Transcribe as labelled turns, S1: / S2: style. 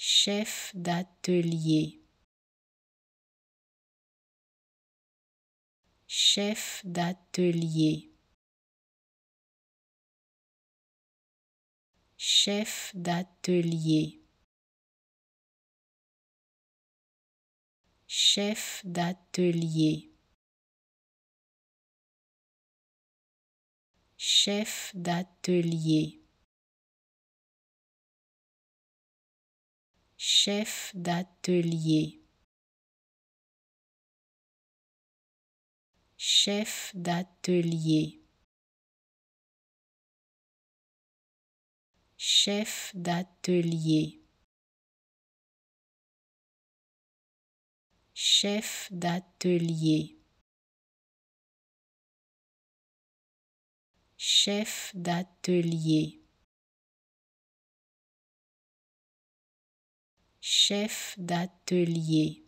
S1: chef d'atelier, chef d'atelier, chef d'atelier, chef d'atelier. Chef d'atelier. chef d'atelier, chef d'atelier, chef d'atelier, chef d'atelier, chef d'atelier. chef d'atelier.